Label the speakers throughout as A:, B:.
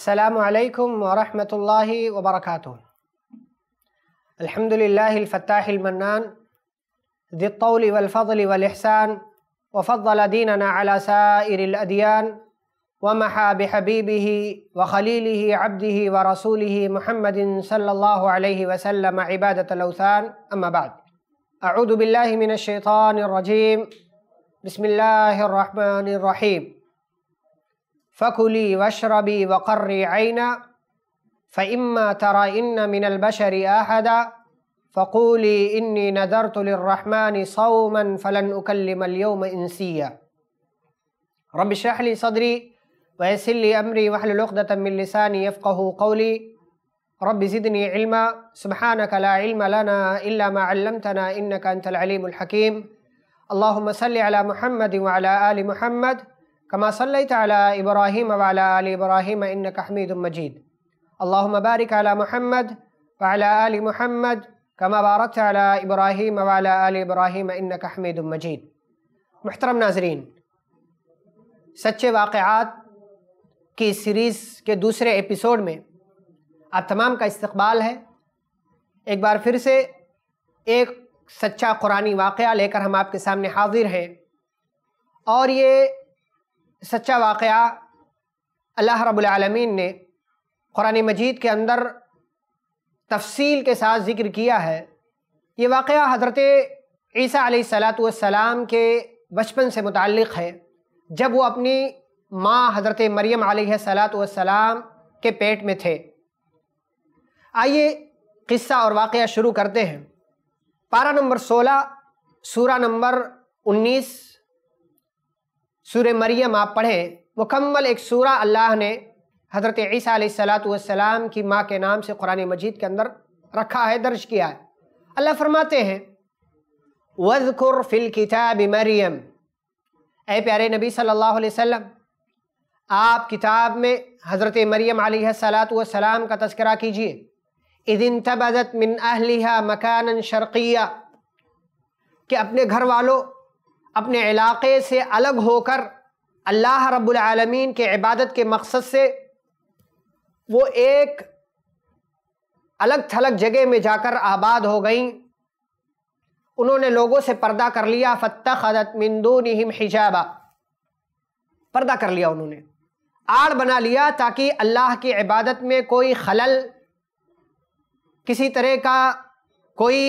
A: السلام عليكم ورحمة الله وبركاته الحمد لله الفتاح المنان ذي الطول والفضل والإحسان وفضل ديننا على سائر الأديان ومحى بحبيبه وخليله عبده ورسوله محمد صلى الله عليه وسلم عبادة الأوثان أما بعد أعوذ بالله من الشيطان الرجيم بسم الله الرحمن الرحيم فكلي واشربي وقري عينا فإما ترين من البشر أحدا فقولي إني نذرت للرحمن صوما فلن أكلم اليوم إنسيا رب اشرح لي صدري ويسر لي أمري واحلل لقدة من لساني يفقه قولي رب زدني علما سبحانك لا علم لنا إلا ما علمتنا إنك أنت العليم الحكيم اللهم صل على محمد وعلى آل محمد कमा सल तब्राहिम वाल इब्राहिम इन्न कहमीद मजीद अल्लाह मबारक अला महमद वाला अली महमद कमा बारक अला इब्राहिम वाला अली इब्राहिम इन्न हमीद मजीद महतरम नाजरीन सच्चे वाक़ात की सीरीज़ के दूसरे एपिसोड में आप तमाम का इस्तबाल है एक बार फिर से एक सच्चा कुरानी वाक़ा लेकर हम आपके सामने हाजिर हैं और ये सच्चा वाक़ अल्लाह रबालमीन ने क़ुरान मजीद के अंदर तफसील के साथ ज़िक्र किया है ये वाक़ हज़रत ईसा सलाम के बचपन से मुतक़ है जब वो अपनी माँ हज़रत मरियम सलाम के पेट में थे आइए किस्सा और वाक़ शुरू करते हैं पारा नंबर सोलह सूरा नंबर उन्नीस सूर मरियम आप पढ़ें मुकम्मल एक सूरा अल्लाह ने हज़रत ईसा सलाम की माँ के नाम से कुरान मजीद के अंदर रखा है दर्ज किया है अल्लाह फरमाते हैं वजकुर फिल किताब मरियम ए प्यारे नबी सल्लल्लाहु अलैहि वसल्लम आप किताब में हज़रत मरियम सलाम का तस्करा कीजिए इदिन तबदत मिन अहलिहा मकान शर्किया कि अपने घर वालों अपने इलाके से अलग होकर अल्लाह रब्लमीन के इबादत के मकसद से वो एक अलग थलग जगह में जाकर आबाद हो गई उन्होंने लोगों से पर्दा कर लिया फ़त्ता खदत मंदून हिजाबा पर्दा कर लिया उन्होंने आड़ बना लिया ताकि अल्लाह की इबादत में कोई खलल किसी तरह का कोई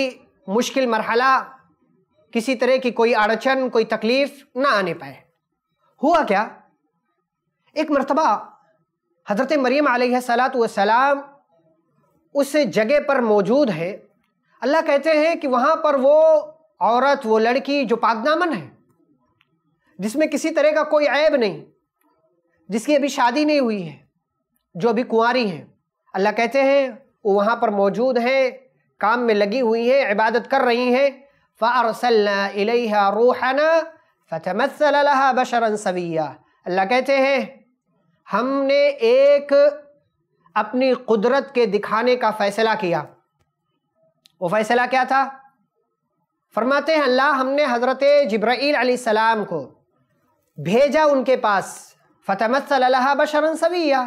A: मुश्किल मरहला किसी तरह की कोई अड़चन कोई तकलीफ ना आने पाए हुआ क्या एक मरतबा हज़रत मरियम सलात सलाम उस जगह पर मौजूद है अल्लाह कहते हैं कि वहाँ पर वो औरत वो लड़की जो पागनामन है जिसमें किसी तरह का कोई ऐब नहीं जिसकी अभी शादी नहीं हुई है जो अभी कुंवारी है अल्लाह कहते हैं वो वहाँ पर मौजूद है काम में लगी हुई है इबादत कर रही हैं फ़ारसल्ला इलेहा रूहाना बशरन सविया अल्लाह कहते हैं हमने एक अपनी कुदरत के दिखाने का फ़ैसला किया वो फ़ैसला क्या था फरमाते हैं अल्लाह हमने हज़रत जब्राईल सलाम को भेजा उनके पास फ़तमसल बशरन सविया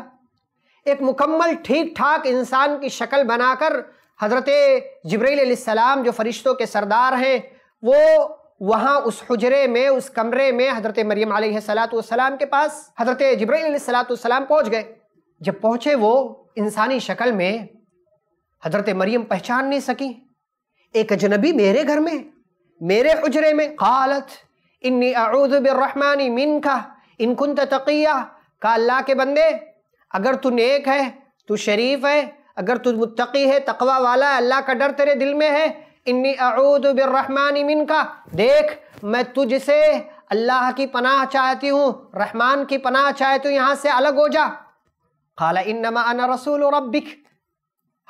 A: एक मुकम्मल ठीक ठाक इंसान की शक्ल बनाकर हज़रत जब्रीसम जो फ़रिश्तों के सरदार हैं वो वहाँ उस हजरे में उस कमरे में हज़रत मरियम सलातम के पास हज़रत सलातम पहुँच गए जब पहुँचे वो इंसानी शक्ल में हज़रत मरियम पहचान नहीं सकी एक अजनबी मेरे घर में मेरे हजरे में खालत इन्नी आउदबरहमानी मिन का इनकुन तकिया का अल्लाह के बंदे अगर तू नेक है तू शरीफ है अगर तुझ मुत्तकी है तकवा वाला है अल्लाह का डर तेरे दिल में है इन्नी अऊद मिन का देख मैं तुझसे अल्लाह की पनाह चाहती हूँ रहमान की पनाह चाहती तो हूँ यहाँ से अलग हो जा खाला इन्नमा अन रसूल रब्बिक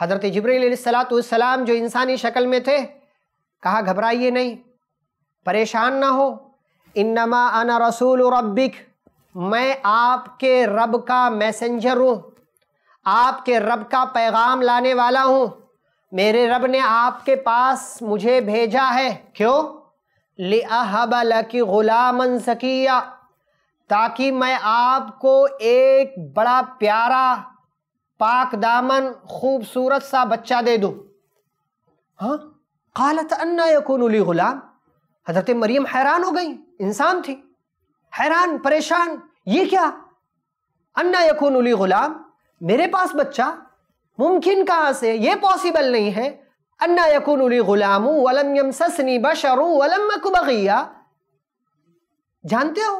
A: हज़रत जब्रैलसलाम जो इंसानी शक्ल में थे कहा घबराइए नहीं परेशान ना हो इन्नमा अना रसूल रब्बिक मैं आपके रब का मैसेंजर हूँ आपके रब का पैगाम लाने वाला हूँ मेरे रब ने आपके पास मुझे भेजा है क्यों लिहाबला की ग़ुलामन सकिया ताकि मैं आपको एक बड़ा प्यारा पाक दामन खूबसूरत सा बच्चा दे दूँ हाँ कालत अन्ना उली ग़ुलाम हजरत मरियम हैरान हो गई इंसान थी हैरान परेशान ये क्या अन्ना यकून उली ग़ुलाम मेरे पास बच्चा मुमकिन कहाँ से ये पॉसिबल नहीं है अन्ना यकून उली गुलामू वलम यम ससनी बशरू वलम मकुबगिया जानते हो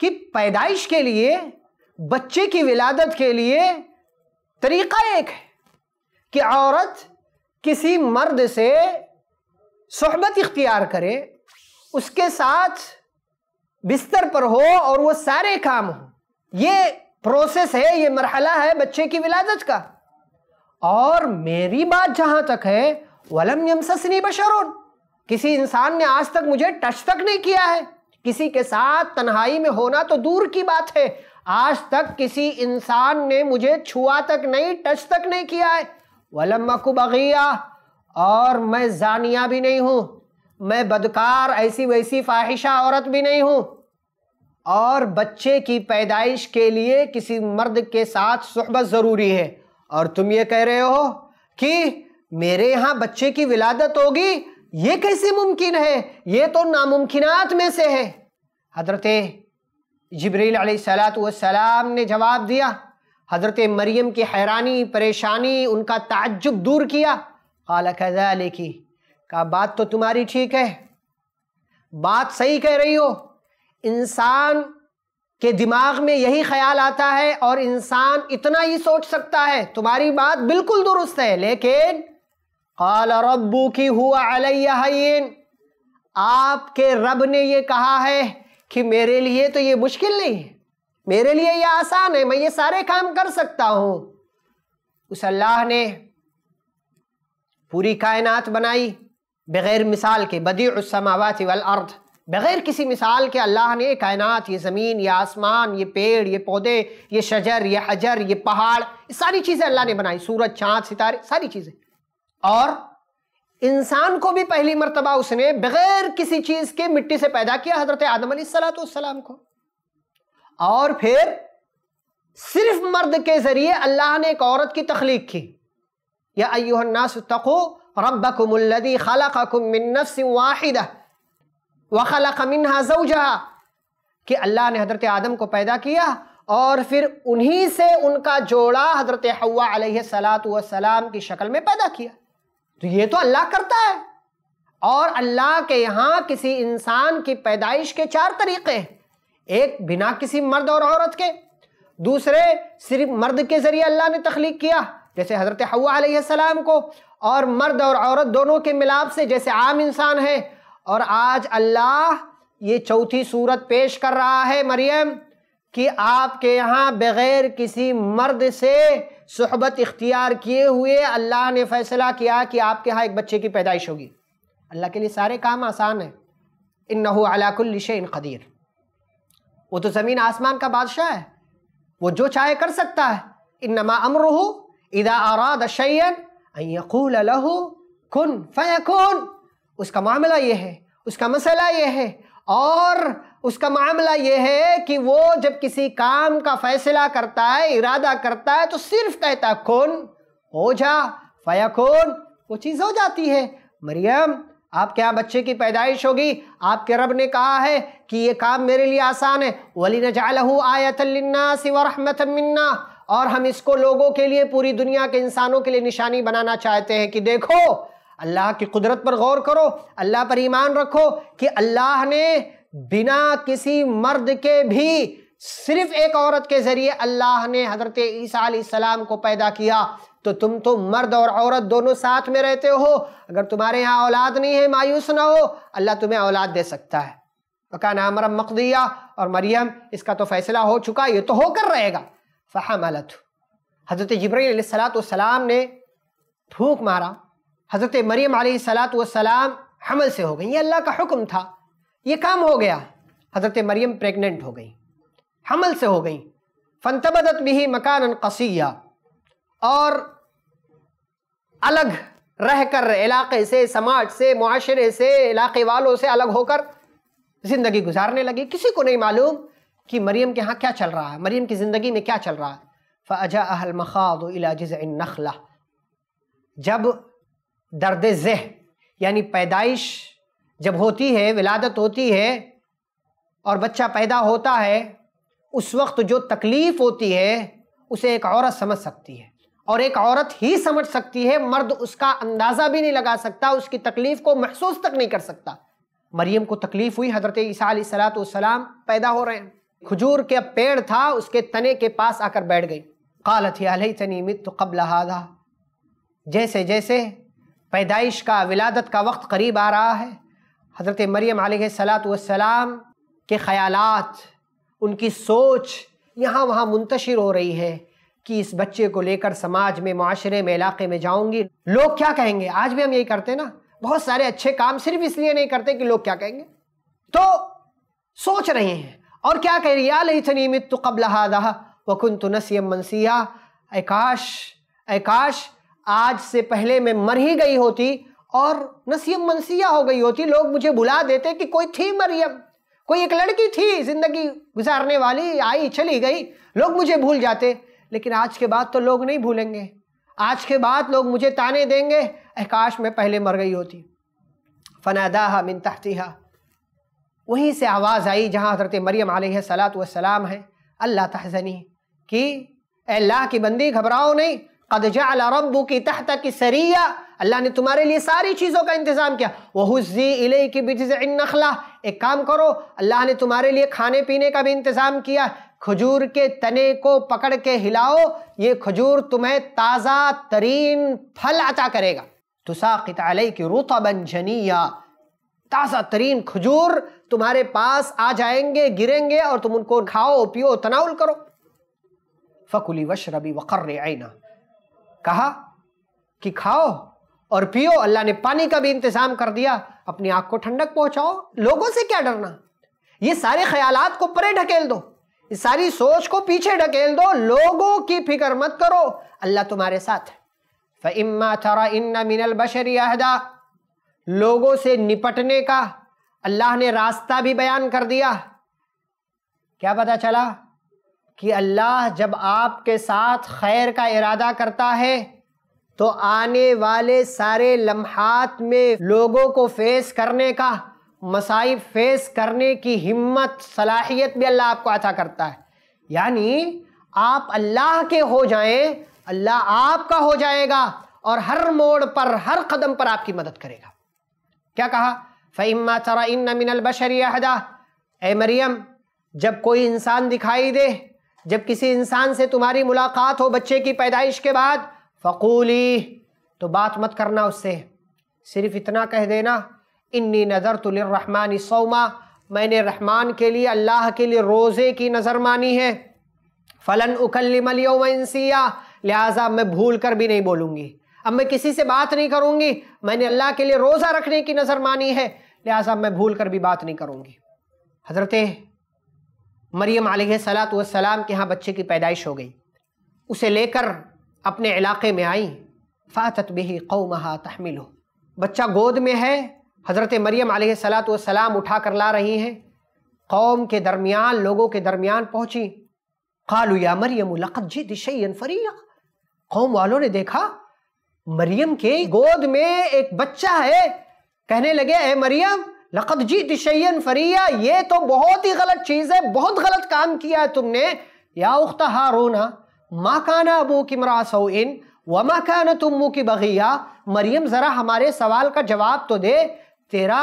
A: कि पैदाइश के लिए बच्चे की विलादत के लिए तरीका एक है कि औरत किसी मर्द से सहबत इख्तियार करे उसके साथ बिस्तर पर हो और वो सारे काम हो ये प्रोसेस है ये मरहला है बच्चे की विलादत का और मेरी बात जहां तक है वलम यमससनी बशरुन किसी इंसान ने आज तक मुझे टच तक नहीं किया है किसी के साथ तन्हाई में होना तो दूर की बात है आज तक किसी इंसान ने मुझे छुआ तक नहीं टच तक नहीं किया है वलम बगिया और मैं जानिया भी नहीं हूँ मैं बदकार ऐसी वैसी फाहिशा औरत भी नहीं हूँ और बच्चे की पैदाइश के लिए किसी मर्द के साथ सहबत ज़रूरी है और तुम ये कह रहे हो कि मेरे यहाँ बच्चे की विलादत होगी ये कैसे मुमकिन है ये तो नामुमकिनात में से है हजरत जबरील सलाम ने जवाब दिया हज़रत मरियम की हैरानी परेशानी उनका ताज्जुब दूर किया काला कदा लेखी का बात तो तुम्हारी ठीक है बात सही कह रही हो इंसान के दिमाग में यही ख्याल आता है और इंसान इतना ही सोच सकता है तुम्हारी बात बिल्कुल दुरुस्त है लेकिन काल रबू की हुआ अलैन आपके रब ने ये कहा है कि मेरे लिए तो ये मुश्किल नहीं है मेरे लिए ये आसान है मैं ये सारे काम कर सकता हूँ उस अल्लाह ने पूरी कायनात बनाई बग़ैर मिसाल के बदी उसमावात वाल अर्थ बग़ैर किसी मिसाल के अल्लाह ने कायनात ये ज़मीन ये आसमान ये पेड़ ये पौधे ये शजर ये हजर ये पहाड़ सारी चीज़ें अल्लाह ने बनाई सूरज चाँद सितारे सारी चीज़ें और इंसान को भी पहली मरतबा उसने बग़ैर किसी चीज़ के मिट्टी से पैदा किया हज़रत आदम सलाम को और फिर सिर्फ मर्द के ज़रिए अल्लाह ने एक औरत की तख्लीक की या अयुन्नास तको रबकुमल्लदी खलाकुम मिन वाहिदा वखला खमिनहा जऊजहा कि अल्लाह ने हज़रत आदम को पैदा किया और फिर उन्हीं से उनका जोड़ा हज़रत हवा सलात वसलाम की शक्ल में पैदा किया तो ये तो अल्लाह करता है और अल्लाह के यहाँ किसी इंसान की पैदाइश के चार तरीक़े हैं एक बिना किसी मर्द और औरत के दूसरे सिर्फ मर्द के ज़रिए अल्लाह ने तख्लीक किया जैसे हज़रत हवा सलाम को और मर्द और औरत दोनों के मिलाप से जैसे आम इंसान है और आज अल्लाह ये चौथी सूरत पेश कर रहा है मरियम कि आपके यहाँ बग़ैर किसी मर्द से सहबत इख्तियार किए हुए अल्लाह ने फ़ैसला किया कि आपके यहाँ एक बच्चे की पैदाइश होगी अल्लाह के लिए सारे काम आसान है इन नहो अलाकुल्लिशन क़दीर वो तो ज़मीन आसमान का बादशाह है वो जो चाहे कर सकता है इन नमा अमर इदा आरा दशन यकूल लहू खुन उसका मामला ये है उसका मसला ये है और उसका मामला ये है कि वो जब किसी काम का फैसला करता है इरादा करता है तो सिर्फ कहता है कौन हो जा फया खून वो चीज़ हो जाती है मरियम आपके क्या बच्चे की पैदाइश होगी आपके रब ने कहा है कि ये काम मेरे लिए आसान है वली नजालहू आयत सिवरहमत और हम इसको लोगों के लिए पूरी दुनिया के इंसानों के लिए निशानी बनाना चाहते हैं कि देखो अल्लाह की कुदरत पर गौर करो अल्लाह पर ईमान रखो कि अल्लाह ने बिना किसी मर्द के भी सिर्फ एक औरत के ज़रिए अल्लाह ने हज़रत ईसा को पैदा किया तो तुम तो मर्द और औरत दोनों साथ में रहते हो अगर तुम्हारे यहाँ औलाद नहीं है मायूस ना हो अल्लाह तुम्हें औलाद दे सकता है वकान नाम मकदिया और मरियम इसका तो फैसला हो चुका ये तो होकर रहेगा फ़हम अलत हज़रत जब्रैल सलात ने फूक मारा हज़रत मरीम सलात वसलाम हमल से हो गई ये अल्लाह का हुक्म था ये काम हो गया हज़रत मरीम प्रेग्नेंट हो गई हमल से हो गई फनतबदत भी मकान कसिया और अलग रह कर इलाके से समाज से माशरे से इलाके वालों से अलग होकर ज़िंदगी गुजारने लगी किसी को नहीं मालूम कि मरीम के यहाँ क्या चल रहा है मरीम की ज़िंदगी में क्या चल रहा है फ़ाजा अहल मखाद इलाज नखला जब दर्द जह यानी पैदाइश जब होती है विलादत होती है और बच्चा पैदा होता है उस वक्त जो तकलीफ़ होती है उसे एक औरत समझ सकती है और एक औरत ही समझ सकती है मर्द उसका अंदाज़ा भी नहीं लगा सकता उसकी तकलीफ़ को महसूस तक नहीं कर सकता मरियम को तकलीफ़ हुई हज़रत ईसा सलाम पैदा हो रहे हैं खजूर के पेड़ था उसके तने के पास आकर बैठ गई कालत तनी मित तो कबल हादा जैसे जैसे पैदाइश का विलादत का वक्त करीब आ रहा है हज़रत मरियम सलात वसलाम के ख़यालात उनकी सोच यहाँ वहाँ मुंतशिर हो रही है कि इस बच्चे को लेकर समाज में माशरे में इलाके में जाऊँगी लोग क्या कहेंगे आज भी हम यही करते ना बहुत सारे अच्छे काम सिर्फ इसलिए नहीं करते कि लोग क्या कहेंगे तो सोच रहे हैं और क्या कह रही है लही मित तो कबल हादहा वकुन तो नसीम मनसिया एकाश एकाश आज से पहले मैं मर ही गई होती और नसीम मनसिया हो गई होती लोग मुझे भुला देते कि कोई थी मरियम कोई एक लड़की थी ज़िंदगी गुजारने वाली आई चली गई लोग मुझे भूल जाते लेकिन आज के बाद तो लोग नहीं भूलेंगे आज के बाद लोग मुझे ताने देंगे अहकाश में पहले मर गई होती फ़नादाहा मिन तहतिहा वहीं से आवाज़ आई जहाँ हज़रत मरियम सलात वसलाम है अल्लाह तहजनी कि अल्लाह की बंदी घबराओ नहीं सरिया अल्लाह ने तुम्हारे लिए सारी चीज़ों का इंतज़ाम किया वह इले की नखला एक काम करो अल्लाह ने तुम्हारे लिए खाने पीने का भी इंतज़ाम किया खजूर के तने को पकड़ के हिलाओ ये खजूर तुम्हें ताज़ा तरीन फल अता करेगा तुसाकित अलई की रुतबन जनिया ताज़ा तरीन खजूर तुम्हारे पास आ जाएंगे गिरेंगे और तुम उनको खाओ पियो तनाउल करो फ़कुली वशरबी वकर आईना कहा कि खाओ और पियो अल्लाह ने पानी का भी इंतजाम कर दिया अपनी आंख को ठंडक पहुंचाओ लोगों से क्या डरना ये सारे ख्यालात को परे ढकेल दो इस सारी सोच को पीछे ढकेल दो लोगों की फिक्र मत करो अल्लाह तुम्हारे साथ है इन्ना मिनल बशरी लोगों से निपटने का अल्लाह ने रास्ता भी बयान कर दिया क्या पता चला कि अल्लाह जब आपके साथ खैर का इरादा करता है तो आने वाले सारे लम्हात में लोगों को फेस करने का मसाइब फेस करने की हिम्मत सलाहियत भी अल्लाह आपको अता करता है यानी आप अल्लाह के हो जाएं अल्लाह आपका हो जाएगा और हर मोड़ पर हर कदम पर आपकी मदद करेगा क्या कहा फ़हिमा तरा इन मिनल बशरिया हदा ए मरियम जब कोई इंसान दिखाई दे जब किसी इंसान से तुम्हारी मुलाकात हो बच्चे की पैदाइश के बाद फ़कूली तो बात मत करना उससे सिर्फ इतना कह देना इन्नी नज़र तुलरहमान सोमा मैंने रहमान के लिए अल्लाह के लिए रोज़े की नज़र मानी है फ़लन मलियो इंसिया लिहाजा मैं भूल कर भी नहीं बोलूँगी अब मैं किसी से बात नहीं करूँगी मैंने अल्लाह के लिए रोज़ा रखने की नज़र मानी है लिहाजा मैं भूल कर भी बात नहीं करूँगी हजरत मरियम सलात वसलाम के यहाँ बच्चे की पैदाइश हो गई उसे लेकर अपने इलाके में आई फ़ातत बही महा तहमिल हो बच्चा गोद में है हज़रत मरियम सलात वसलाम उठा कर ला रही हैं कौम के दरमियान लोगों के दरमियान पहुँची कालू या मरियम लक़त जी दिशैन कौम वालों ने देखा मरियम के गोद में एक बच्चा है कहने लगे ए मरियम लकद जी तिशैन फरिया ये तो बहुत ही गलत चीज़ है बहुत गलत काम किया है तुमने या उख्त हारोना माँ काना अबू की इन व माँ काना मुँह की बगिया मरियम ज़रा हमारे सवाल का जवाब तो दे तेरा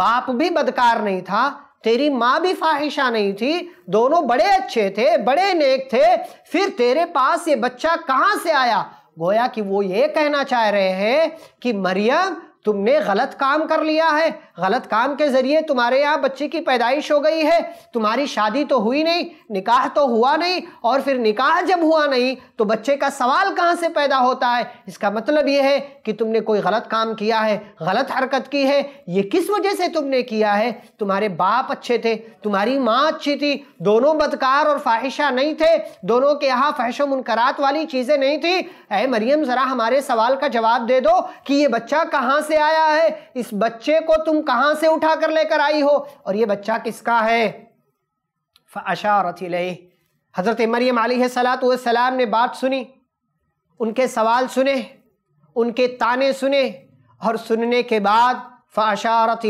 A: बाप भी बदकार नहीं था तेरी माँ भी फाहिशा नहीं थी दोनों बड़े अच्छे थे बड़े नेक थे फिर तेरे पास ये बच्चा कहाँ से आया गोया कि वो ये कहना चाह रहे हैं कि मरियम तुमने गलत काम कर लिया है गलत काम के ज़रिए तुम्हारे यहाँ बच्चे की पैदाइश हो गई है तुम्हारी शादी तो हुई नहीं निकाह तो हुआ नहीं और फिर निकाह जब हुआ नहीं तो बच्चे का सवाल कहाँ से पैदा होता है इसका मतलब ये है कि तुमने कोई गलत काम किया है गलत हरकत की है ये किस वजह से तुमने किया है तुम्हारे बाप अच्छे थे तुम्हारी माँ अच्छी थी दोनों बदकार और फाहिशा नहीं थे दोनों के यहाँ फ़ैशो मुनकरात वाली चीज़ें नहीं थी अः मरियम ज़रा हमारे सवाल का जवाब दे दो कि ये बच्चा कहाँ से आया है इस बच्चे को तुम कहां से उठा कर लेकर आई हो और ये बच्चा किसका है फ़ाशारत हज़रत मरियम सलात सलाम ने बात सुनी उनके सवाल सुने उनके ताने सुने और सुनने के बाद फ़ाशारत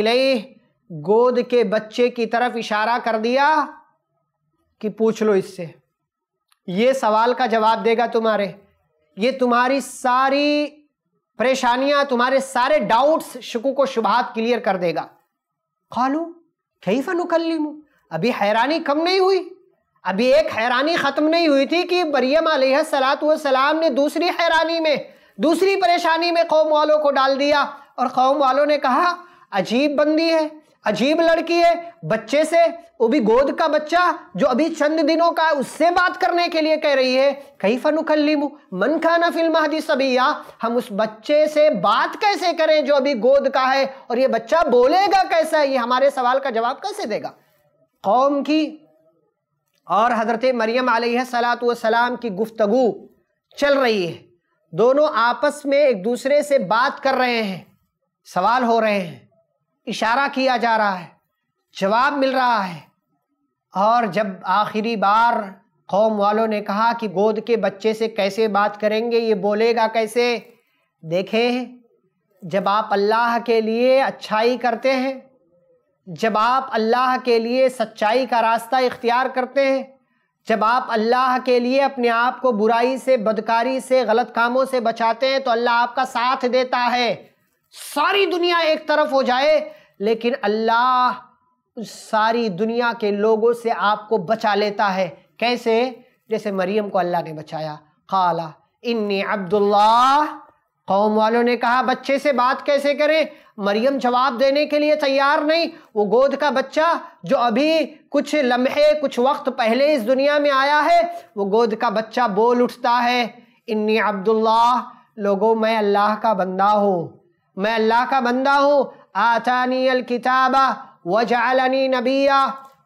A: गोद के बच्चे की तरफ इशारा कर दिया कि पूछ लो इससे ये सवाल का जवाब देगा तुम्हारे ये तुम्हारी सारी परेशानियां तुम्हारे सारे डाउट्स शकू को शुभात क्लियर कर देगा खालू कई फनुकलिम अभी हैरानी कम नहीं हुई अभी एक हैरानी ख़त्म नहीं हुई थी कि मरियम सलात सलाम ने दूसरी हैरानी में दूसरी परेशानी में कौम वालों को डाल दिया और कौम वालों ने कहा अजीब बंदी है अजीब लड़की है बच्चे से वो भी गोद का बच्चा जो अभी चंद दिनों का है उससे बात करने के लिए कह रही है कई फनुखलीमु मन खाना फिल्म हदी सबिया हम उस बच्चे से बात कैसे करें जो अभी गोद का है और ये बच्चा बोलेगा कैसा ये हमारे सवाल का जवाब कैसे देगा कौम की और हज़रत मरियम सलात सलाम की गुफ्तगु चल रही है दोनों आपस में एक दूसरे से बात कर रहे हैं सवाल हो रहे हैं इशारा किया जा रहा है जवाब मिल रहा है और जब आखिरी बार कौम वालों ने कहा कि गोद के बच्चे से कैसे बात करेंगे ये बोलेगा कैसे देखें जब आप अल्लाह के लिए अच्छाई करते हैं जब आप अल्लाह के लिए सच्चाई का रास्ता इख्तियार करते हैं जब आप अल्लाह के लिए अपने आप को बुराई से बदकारी से गलत कामों से बचाते हैं तो अल्लाह आपका साथ देता है सारी दुनिया एक तरफ हो जाए लेकिन अल्लाह सारी दुनिया के लोगों से आपको बचा लेता है कैसे जैसे मरियम को अल्लाह ने बचाया खाला इन्नी अब्दुल्ला कौम वालों ने कहा बच्चे से बात कैसे करें मरियम जवाब देने के लिए तैयार नहीं वो गोद का बच्चा जो अभी कुछ लम्हे कुछ वक्त पहले इस दुनिया में आया है वो गोद का बच्चा बोल उठता है इन्नी अब्दुल्ला लोगों मैं अल्लाह का बंदा हूँ मैं अल्लाह का बंदा हूँ आतानी अल किताबा वजालनी नबिया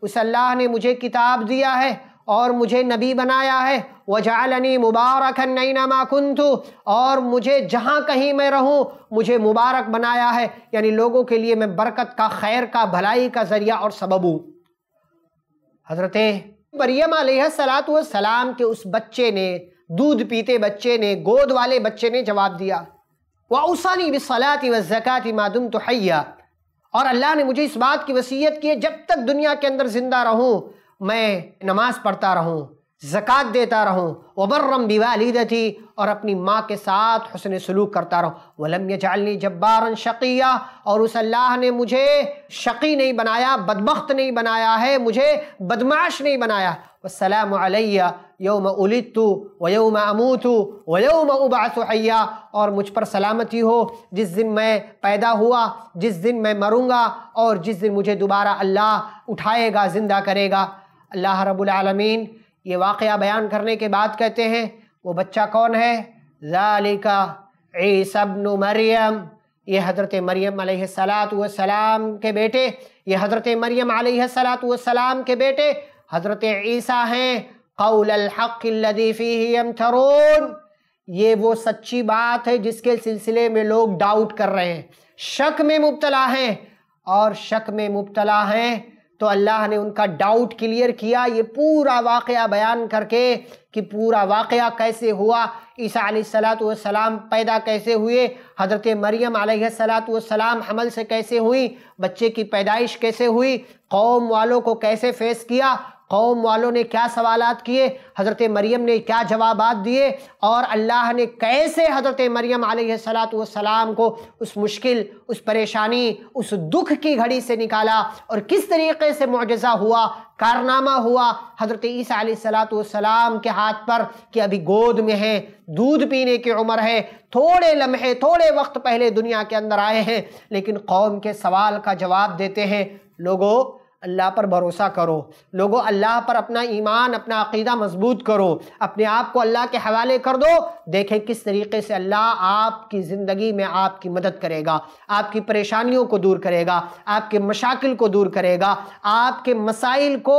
A: उस अल्लाह ने मुझे किताब दिया है और मुझे नबी बनाया है वजालनी मुबारक नई कुंतु और मुझे जहाँ कहीं मैं रहूँ मुझे मुबारक बनाया है यानी लोगों के लिए मैं बरकत का खैर का भलाई का ज़रिया और सबब हूँ हज़रत मरियम सलात सलाम के उस बच्चे ने दूध पीते बच्चे ने गोद वाले बच्चे ने जवाब दिया वसानी बसलाती व ज़क़़ती तो हैया और अल्लाह ने मुझे इस बात की वसीयत की है जब तक दुनिया के अंदर ज़िंदा रहूँ मैं नमाज़ पढ़ता रहूँ ज़क़़त देता रहूँ वबर्रम बिवालिद थी और अपनी माँ के साथ हसन सलूक करता रहूँ वलम जालनी जब्बारन शकिया और उस अल्लाह ने मुझे शकी नहीं बनाया बदबख्त नहीं बनाया है मुझे बदमाश नहीं बनाया वसलाम यौम उलितु व यौम अमूतु व यौम उबासुहैया और मुझ पर सलामती हो जिस दिन मैं पैदा हुआ जिस दिन मैं मरूँगा और जिस दिन मुझे दोबारा अल्लाह उठाएगा ज़िंदा करेगा अल्लाह रब्बुल रबालमीन ये वाक़ बयान करने के बाद कहते हैं वो बच्चा कौन है ज़ालिका सबन मरियम ये हज़रत मरियम सलाम के बेटे ये हज़रत मरियम सलाम के बेटे हज़रत ईसा हैं थरून ये वो सच्ची बात है जिसके सिलसिले में लोग डाउट कर रहे हैं शक में मुबतला हैं और शक में मुबतला हैं तो अल्लाह ने उनका डाउट क्लियर किया ये पूरा वाक़ बयान करके कि पूरा वाक़ कैसे हुआ ईसा सलाम पैदा कैसे हुए हज़रत मरियम सलाम हमल से कैसे हुई बच्चे की पैदाइश कैसे हुई कौम वालों को कैसे फेस किया कौम वालों ने क्या सवाल किए हज़रत मरियम ने क्या जवाब दिए और अल्लाह ने कैसे हज़रत मरियम सलाम को उस मुश्किल उस परेशानी उस दुख की घड़ी से निकाला और किस तरीके से मुजज़ा हुआ कारनामा हुआ हज़रत ईसी सलाम के हाथ पर कि अभी गोद में है दूध पीने की उम्र है थोड़े लम्हे थोड़े वक्त पहले दुनिया के अंदर आए हैं लेकिन कौम के सवाल का जवाब देते हैं लोगों अल्लाह पर भरोसा करो लोगों अल्लाह पर अपना ईमान अपना अकीदा मजबूत करो अपने आप को अल्लाह के हवाले कर दो देखें किस तरीके से अल्लाह आपकी ज़िंदगी में आपकी मदद करेगा आपकी परेशानियों को दूर करेगा आपके मशाकिल को दूर करेगा आपके मसाइल को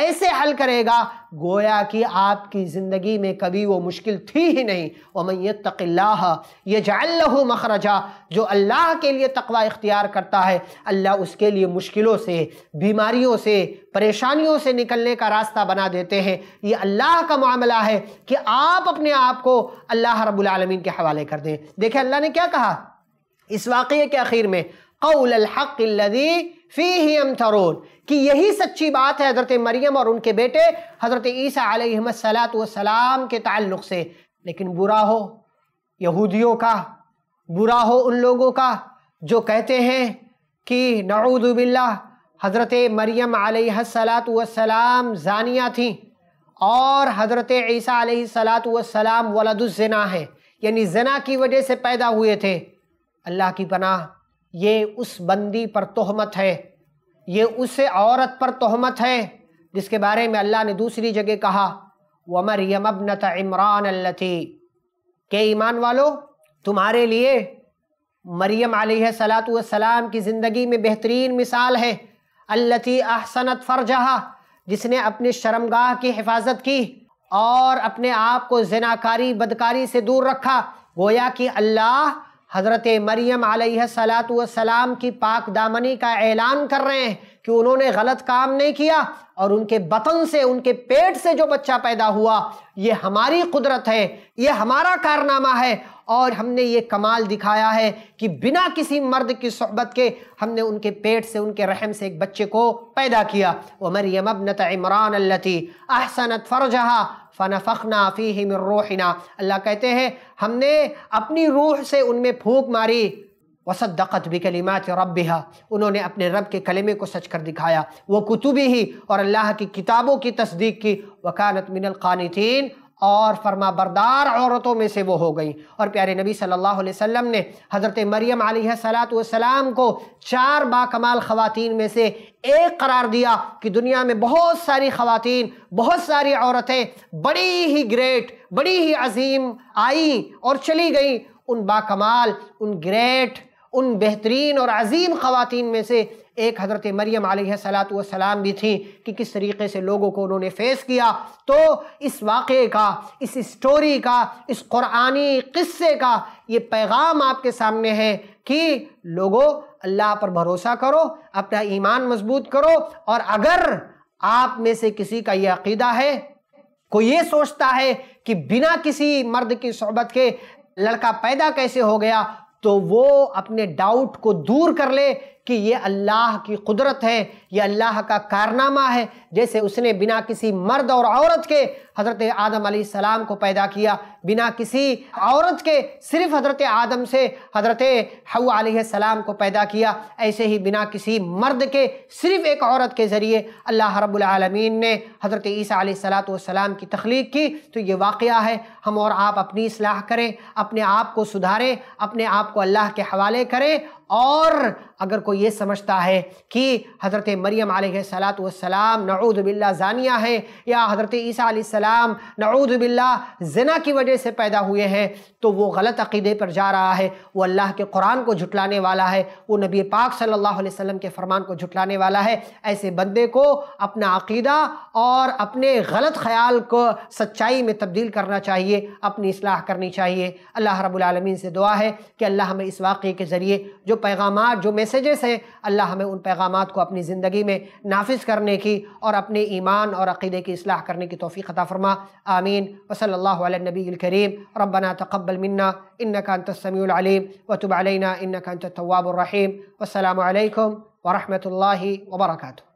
A: ऐसे हल करेगा गोया कि आपकी ज़िंदगी में कभी वो मुश्किल थी ही नहीं वमन ये तकिल्लाह ये जल्लह मखरजा जो अल्लाह के लिए तकवा इख्तियार करता है अल्लाह उसके लिए मुश्किलों से बीमारियों से परेशानियों से निकलने का रास्ता बना देते हैं ये अल्लाह का मामला है कि आप अपने आप को अल्लाह रबालमीन के हवाले कर दें देखें अल्लाह ने क्या कहा इस वाक़े के आखिर में कौल हक़ी फी ही अमथरून कि यही सच्ची बात है हज़रत मरियम और उनके बेटे हज़रत ईसा सलाम के ताल्लुक से लेकिन बुरा हो यहूदियों का बुरा हो उन लोगों का जो कहते हैं कि नऊदबिल्ला हज़रत मरियम सलाम जानिया थी और हज़रत ईसा सलाम वलदुजना है यानी जना की वजह से पैदा हुए थे अल्लाह की पनाह ये उस बंदी पर तोहमत है ये उस औरत पर तोहमत है जिसके बारे में अल्लाह ने दूसरी जगह कहा व मरियम अब इमरान अल्लती के ईमान वालो तुम्हारे लिए मरियम सलाम की ज़िंदगी में बेहतरीन मिसाल है अल्लती अहसनत फ़रजहा जिसने अपने शर्मगाह की हिफाजत की और अपने आप को जनाकारी बदकारी से दूर रखा गोया कि अल्लाह हज़रत मरियम सलाम की पाक दामनी का ऐलान कर रहे हैं कि उन्होंने गलत काम नहीं किया और उनके बतन से उनके पेट से जो बच्चा पैदा हुआ ये हमारी कुदरत है ये हमारा कारनामा है और हमने ये कमाल दिखाया है कि बिना किसी मर्द की सहबत के हमने उनके पेट से उनके रहम से एक बच्चे को पैदा किया वो वमरियम अबनत इमरान अल्लती अहसनत फ़रजहा फ़ना फ़ी हिम रोहिना अल्लाह कहते हैं हमने अपनी रूह से उनमें फूक मारी वसदक़त भी कलिमात रब हा उन्होंने अपने रब के कलमे को सच कर दिखाया वो कुतुबी ही और अल्लाह की किताबों की तस्दीक की वकानत मिनल क़ानतीन और फरमा बरदार औरतों में से वो हो गई और प्यारे नबी सल्लल्लाहु अलैहि वसल्लम ने हज़रत मरियम सलाम को चार बाकमाल ख़वातीन में से एक करार दिया कि दुनिया में बहुत सारी ख़वातीन बहुत सारी औरतें बड़ी ही ग्रेट बड़ी ही अजीम आई और चली गई उन बाकमाल उन ग्रेट उन बेहतरीन और अजीम ख़वातीन में से एक हज़रत मरियम सलात सलाम भी थी कि किस तरीके से लोगों को उन्होंने फेस किया तो इस वाक़े का इस स्टोरी का इस क़ुरानी किस्से का ये पैगाम आपके सामने है कि लोगों अल्लाह पर भरोसा करो अपना ईमान मजबूत करो और अगर आप में से किसी का ये अकीदा है कोई ये सोचता है कि बिना किसी मर्द की सोबत के लड़का पैदा कैसे हो गया तो वो अपने डाउट को दूर कर ले कि ये अल्लाह की कुदरत है ये अल्लाह का कारनामा है जैसे उसने बिना किसी मर्द और औरत के हज़रत आदम सलाम को पैदा किया बिना किसी औरत के सिर्फ हज़रत आदम से हज़रत सलाम को पैदा किया ऐसे ही बिना किसी मर्द के सिर्फ एक औरत के ज़रिए अल्लाह रबालमीन ने हज़रत ईसा सलाम की तख्लीक की तो ये वाक़ है हम और आप अपनी असलाह करें अपने आप को सुधारें अपने आप को अल्लाह के हवाले करें और अगर कोई ये समझता है कि हज़रत मरियम सलात वसलाम नऊद जानिया है या हज़रत ईसा सलाम नऊद जना की वजह से पैदा हुए हैं तो वो गलत अकीदे पर जा रहा है वो अल्लाह के कुरान को झुटलाने वाला है वो नबी पाक सल्लल्लाहु अलैहि वसल्लम के फरमान को झुटलाने वाला है ऐसे बंदे को अपना अकीदा और अपने गलत ख्याल को सच्चाई में तब्दील करना चाहिए अपनी असलाह करनी चाहिए अल्लाह रबालमीन से दुआ है कि अल्लाह हमें इस वाक़े के ज़रिए जो पैगाम जो मैसेज मैसेजेस हैं अल्लाह हमें उन पैगाम को अपनी ज़िंदगी में नाफिज करने की और अपने ईमान और अकीदे की असलाह करने की तोफ़ी अता फरमा आमीन वसल नबी करीम रबना तकबल मन्ना इन कानतसमीम वतुबालना इन कानतवाबरहीम वालकम वरहमल वर्का